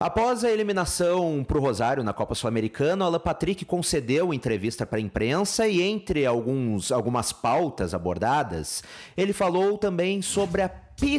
Após a eliminação para o Rosário na Copa Sul-Americana, Alan Patrick concedeu entrevista para a imprensa e, entre alguns, algumas pautas abordadas, ele falou também sobre a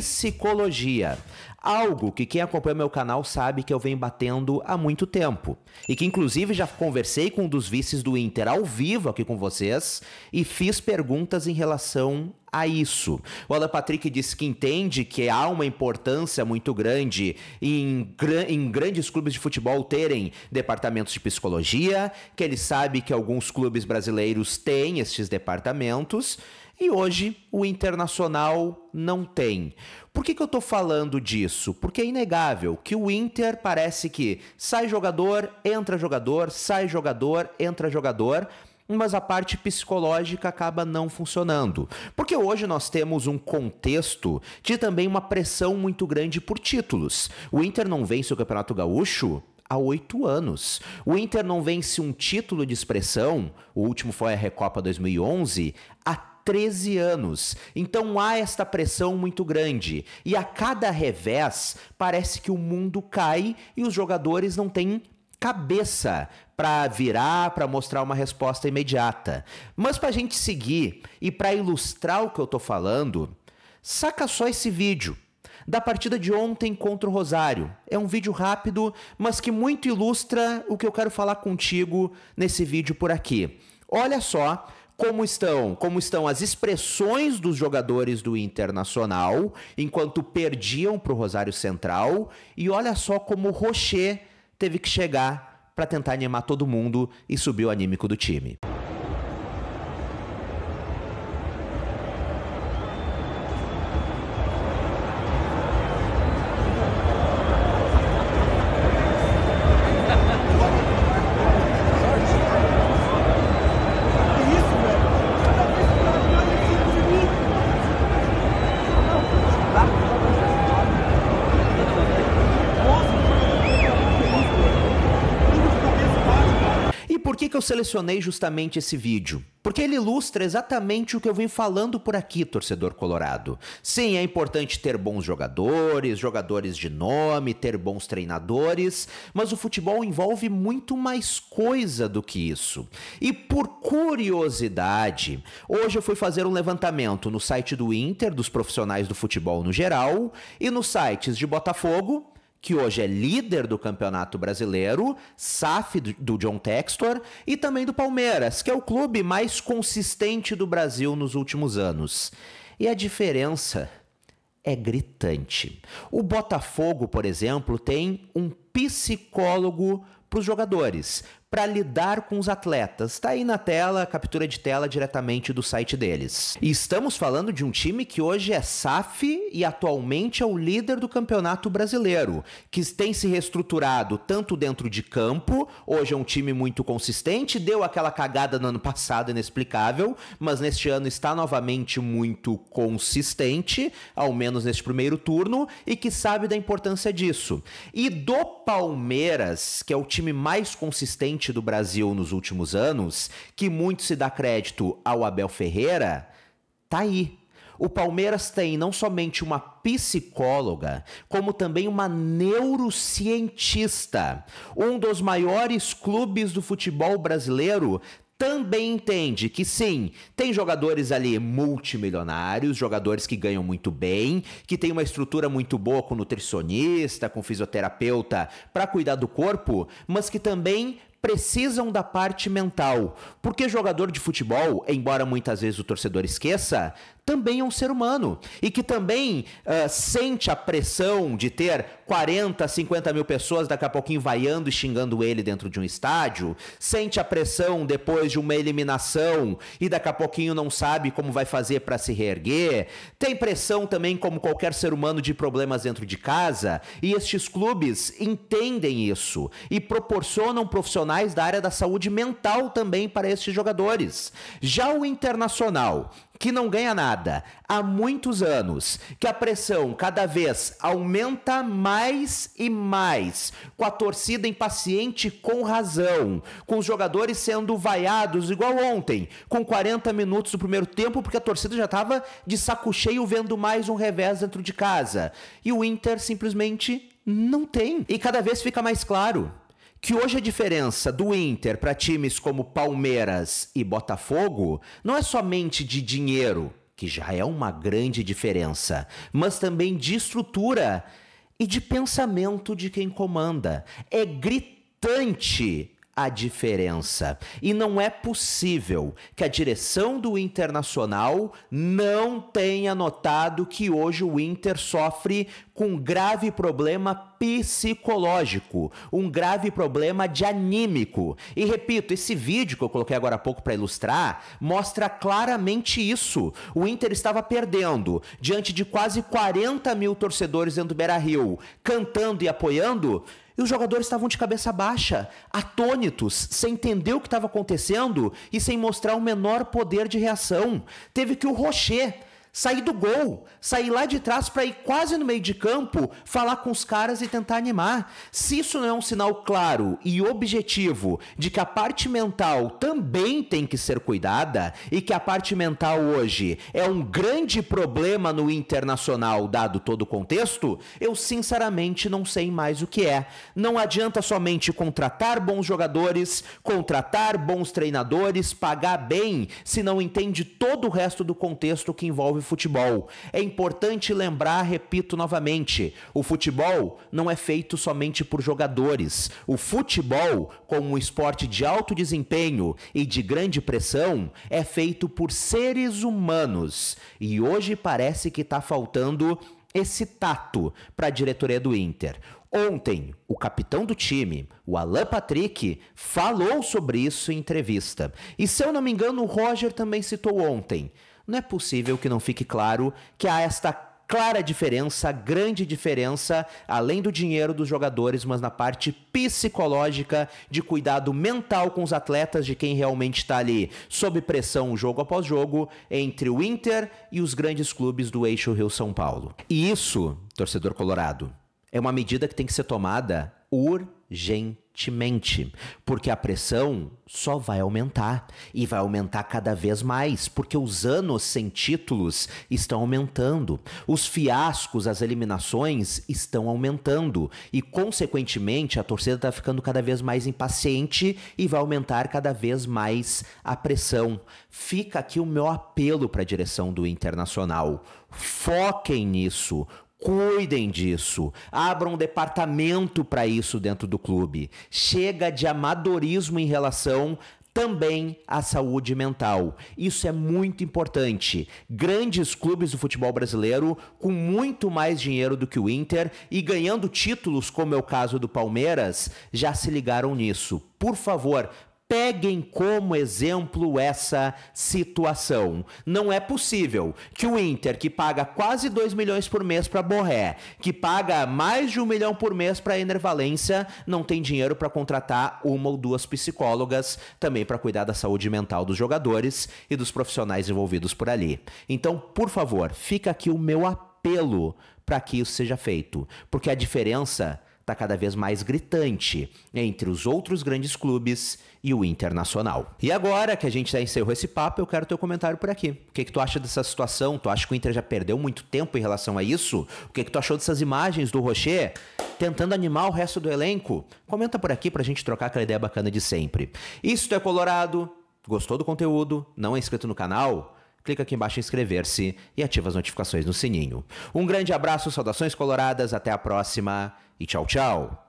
psicologia. Algo que quem acompanha meu canal sabe que eu venho batendo há muito tempo. E que inclusive já conversei com um dos vices do Inter ao vivo aqui com vocês e fiz perguntas em relação a isso. O Alan Patrick disse que entende que há uma importância muito grande em, em, grandes clubes de futebol terem departamentos de psicologia, que ele sabe que alguns clubes brasileiros têm esses departamentos e hoje o Internacional não tem. Por que, que eu estou falando disso? Porque é inegável que o Inter parece que sai jogador, entra jogador, sai jogador, entra jogador, mas a parte psicológica acaba não funcionando. Porque hoje nós temos um contexto de também uma pressão muito grande por títulos. O Inter não vence o Campeonato Gaúcho há oito anos. O Inter não vence um título de expressão, o último foi a Recopa 2011, há 13 anos. Então há esta pressão muito grande. E a cada revés, parece que o mundo cai e os jogadores não têm cabeça para virar, para mostrar uma resposta imediata. Mas para a gente seguir e para ilustrar o que eu estou falando, saca só esse vídeo da partida de ontem contra o Rosário. É um vídeo rápido, mas que muito ilustra o que eu quero falar contigo nesse vídeo por aqui. Olha só como estão, como estão as expressões dos jogadores do Internacional enquanto perdiam para o Rosário Central e olha só como o Rocher teve que chegar para tentar animar todo mundo e subir o anímico do time. que, que eu selecionei justamente esse vídeo? Porque ele ilustra exatamente o que eu venho falando por aqui, torcedor colorado. Sim, é importante ter bons jogadores, jogadores de nome, ter bons treinadores, mas o futebol envolve muito mais coisa do que isso. E por curiosidade, hoje eu fui fazer um levantamento no site do Inter, dos profissionais do futebol no geral, e nos sites de Botafogo que hoje é líder do Campeonato Brasileiro, SAF do John Textor e também do Palmeiras, que é o clube mais consistente do Brasil nos últimos anos. E a diferença é gritante. O Botafogo, por exemplo, tem um psicólogo para os jogadores, para lidar com os atletas. está aí na tela, captura de tela diretamente do site deles. E estamos falando de um time que hoje é SAF e atualmente é o líder do Campeonato Brasileiro, que tem se reestruturado tanto dentro de campo, hoje é um time muito consistente, deu aquela cagada no ano passado inexplicável, mas neste ano está novamente muito consistente, ao menos neste primeiro turno, e que sabe da importância disso. E do Palmeiras, que é o time mais consistente presidente do Brasil nos últimos anos, que muito se dá crédito ao Abel Ferreira, tá aí. O Palmeiras tem não somente uma psicóloga, como também uma neurocientista. Um dos maiores clubes do futebol brasileiro também entende que sim, tem jogadores ali multimilionários, jogadores que ganham muito bem, que tem uma estrutura muito boa com nutricionista, com fisioterapeuta para cuidar do corpo, mas que também precisam da parte mental. Porque jogador de futebol, embora muitas vezes o torcedor esqueça, também é um ser humano e que também uh, sente a pressão de ter 40, 50 mil pessoas daqui a pouquinho vaiando e xingando ele dentro de um estádio, sente a pressão depois de uma eliminação e daqui a pouquinho não sabe como vai fazer para se reerguer, tem pressão também, como qualquer ser humano, de problemas dentro de casa e estes clubes entendem isso e proporcionam profissionais da área da saúde mental também para estes jogadores. Já o Internacional, que não ganha nada há muitos anos, que a pressão cada vez aumenta mais e mais, com a torcida impaciente com razão, com os jogadores sendo vaiados igual ontem, com 40 minutos do primeiro tempo, porque a torcida já estava de saco cheio vendo mais um revés dentro de casa. E o Inter simplesmente não tem. E cada vez fica mais claro que hoje a diferença do Inter para times como Palmeiras e Botafogo não é somente de dinheiro, que já é uma grande diferença, mas também de estrutura e de pensamento de quem comanda. É gritante a diferença. E não é possível que a direção do Internacional não tenha notado que hoje o Inter sofre com um grave problema psicológico, um grave problema de anímico. E repito, esse vídeo que eu coloquei agora há pouco para ilustrar mostra claramente isso. O Inter estava perdendo diante de quase 40 mil torcedores dentro do Beira Rio, cantando e apoiando e os jogadores estavam de cabeça baixa, atônitos, sem entender o que estava acontecendo e sem mostrar o menor poder de reação. Teve que o Rocher sair do gol, sair lá de trás para ir quase no meio de campo, falar com os caras e tentar animar. Se isso não é um sinal claro e objetivo de que a parte mental também tem que ser cuidada e que a parte mental hoje é um grande problema no internacional, dado todo o contexto, eu sinceramente não sei mais o que é. Não adianta somente contratar bons jogadores, contratar bons treinadores, pagar bem, se não entende todo o resto do contexto que envolve envolve futebol. É importante lembrar, repito novamente, o futebol não é feito somente por jogadores. O futebol, como um esporte de alto desempenho e de grande pressão, é feito por seres humanos. E hoje parece que está faltando esse tato para a diretoria do Inter. Ontem, o capitão do time, o Alan Patrick, falou sobre isso em entrevista. E se eu não me engano, o Roger também citou ontem não é possível que não fique claro que há esta clara diferença, grande diferença, além do dinheiro dos jogadores, mas na parte psicológica, de cuidado mental com os atletas, de quem realmente está ali sob pressão jogo após jogo, entre o Inter e os grandes clubes do eixo Rio-São Paulo. E isso, torcedor colorado, é uma medida que tem que ser tomada urgentemente gentilmente, porque a pressão só vai aumentar e vai aumentar cada vez mais, porque os anos sem títulos estão aumentando, os fiascos, as eliminações estão aumentando e, consequentemente, a torcida está ficando cada vez mais impaciente e vai aumentar cada vez mais a pressão. Fica aqui o meu apelo para a direção do Internacional. Foquem nisso Cuidem disso. Abram um departamento para isso dentro do clube. Chega de amadorismo em relação também à saúde mental. Isso é muito importante. Grandes clubes do futebol brasileiro com muito mais dinheiro do que o Inter e ganhando títulos, como é o caso do Palmeiras, já se ligaram nisso. Por favor, Peguem como exemplo essa situação. Não é possível que o Inter, que paga quase 2 milhões por mês para Borré, que paga mais de um milhão por mês para Ener Valência, não tem dinheiro para contratar uma ou duas psicólogas também para cuidar da saúde mental dos jogadores e dos profissionais envolvidos por ali. Então, por favor, fica aqui o meu apelo para que isso seja feito, porque a diferença está cada vez mais gritante entre os outros grandes clubes e o Internacional. E agora que a gente já encerrou esse papo, eu quero teu comentário por aqui. O que, que tu acha dessa situação? Tu acha que o Inter já perdeu muito tempo em relação a isso? O que, que tu achou dessas imagens do Rocher tentando animar o resto do elenco? Comenta por aqui pra gente trocar aquela ideia bacana de sempre. Isso é Colorado. Gostou do conteúdo? Não é inscrito no canal? clica aqui embaixo em inscrever-se e ativa as notificações no sininho. Um grande abraço, saudações coloradas, até a próxima e tchau, tchau!